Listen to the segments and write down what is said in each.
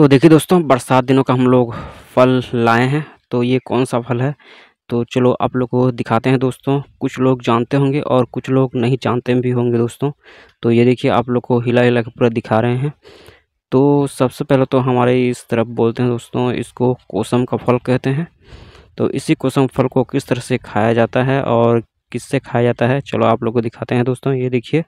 तो देखिए दोस्तों बरसात दिनों का हम लोग फल लाए हैं तो ये कौन सा फल है तो चलो आप लोग को दिखाते हैं दोस्तों कुछ लोग जानते होंगे और कुछ लोग नहीं जानते भी होंगे दोस्तों तो ये देखिए आप लोग को हिला हिला के पूरा दिखा रहे हैं तो सबसे पहले तो हमारे इस तरफ बोलते हैं दोस्तों इसको कोसम का फल कहते हैं तो इसी कोसम फल को किस तरह से खाया जाता है और किससे खाया जाता है चलो आप लोग को दिखाते हैं दोस्तों ये देखिए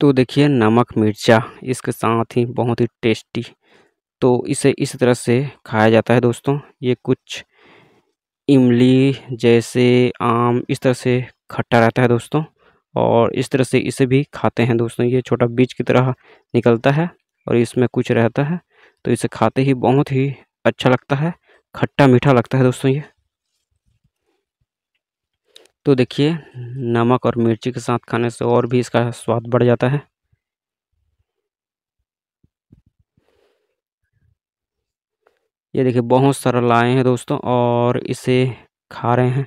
तो देखिए नमक मिर्चा इसके साथ ही बहुत ही टेस्टी तो इसे इस तरह से खाया जाता है दोस्तों ये कुछ इमली जैसे आम इस तरह से खट्टा रहता है दोस्तों और इस तरह से इसे भी खाते हैं दोस्तों ये छोटा बीज की तरह निकलता है और इसमें कुछ रहता है तो इसे खाते ही बहुत ही अच्छा लगता है खट्टा मीठा लगता है दोस्तों ये तो देखिए नमक और मिर्ची के साथ खाने से और भी इसका स्वाद बढ़ जाता है ये देखिए बहुत सारा लाए हैं दोस्तों और इसे खा रहे हैं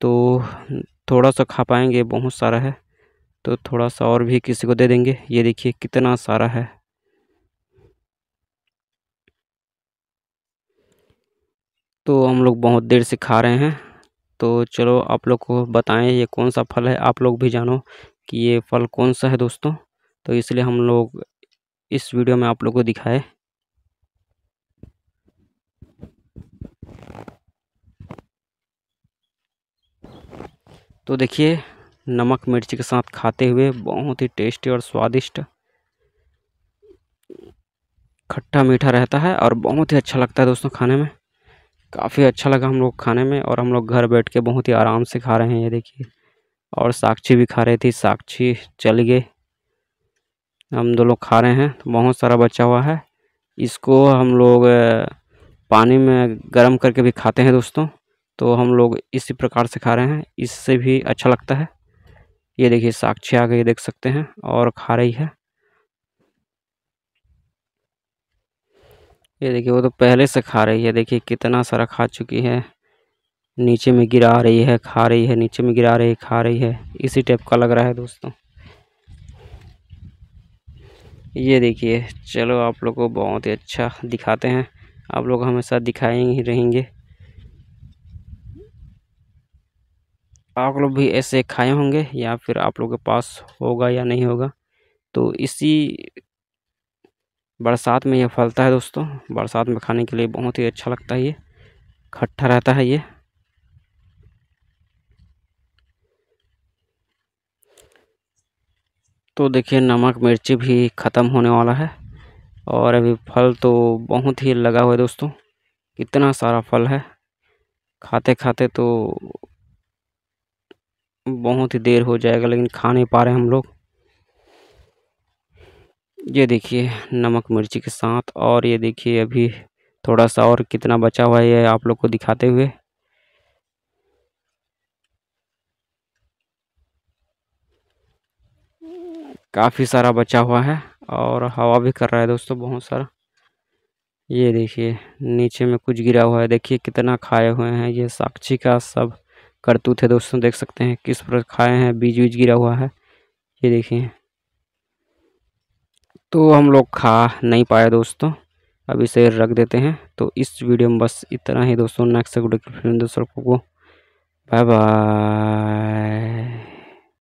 तो थोड़ा सा खा पाएंगे बहुत सारा है तो थोड़ा सा और भी किसी को दे देंगे ये देखिए कितना सारा है तो हम लोग बहुत देर से खा रहे हैं तो चलो आप लोग को बताएं ये कौन सा फल है आप लोग भी जानो कि ये फल कौन सा है दोस्तों तो इसलिए हम लोग इस वीडियो में आप लोग को दिखाए तो देखिए नमक मिर्ची के साथ खाते हुए बहुत ही टेस्टी और स्वादिष्ट खट्टा मीठा रहता है और बहुत ही अच्छा लगता है दोस्तों खाने में काफ़ी अच्छा लगा हम लोग खाने में और हम लोग घर बैठ के बहुत ही आराम से खा रहे हैं ये देखिए और साक्षी भी खा रही थी साक्षी चल गए हम दो लोग खा रहे हैं तो बहुत सारा बचा हुआ है इसको हम लोग पानी में गर्म करके भी खाते हैं दोस्तों तो हम लोग इसी प्रकार से खा रहे हैं इससे भी अच्छा लगता है ये देखिए साक्षी आ गई देख सकते हैं और खा रही है ये देखिए वो तो पहले से खा रही है देखिए कितना सारा खा चुकी है नीचे में गिरा रही है खा रही है नीचे में गिरा रही है खा रही है इसी टाइप का लग रहा है दोस्तों ये देखिए चलो आप लोग को बहुत ही अच्छा दिखाते हैं आप लोग हमेशा दिखाए ही रहेंगे आप लोग भी ऐसे खाए होंगे या फिर आप लोग के पास होगा या नहीं होगा तो इसी बरसात में ये फलता है दोस्तों बरसात में खाने के लिए बहुत ही अच्छा लगता है ये खट्टा रहता है ये तो देखिए नमक मिर्ची भी ख़त्म होने वाला है और अभी फल तो बहुत ही लगा हुआ है दोस्तों कितना सारा फल है खाते खाते तो बहुत ही देर हो जाएगा लेकिन खा नहीं पा रहे हम लोग ये देखिए नमक मिर्ची के साथ और ये देखिए अभी थोड़ा सा और कितना बचा हुआ है ये आप लोग को दिखाते हुए काफ़ी सारा बचा हुआ है और हवा भी कर रहा है दोस्तों बहुत सारा ये देखिए नीचे में कुछ गिरा हुआ है देखिए कितना खाए हुए हैं ये साक्षी का सब करतूत है दोस्तों देख सकते हैं किस प्रकार खाए हैं बीज बीज गिरा हुआ है ये देखिए तो हम लोग खा नहीं पाए दोस्तों अब इसे रख देते हैं तो इस वीडियो में बस इतना ही दोस्तों नेक्स्ट वीडियो की फिल्म दोस्तों को बाय बाय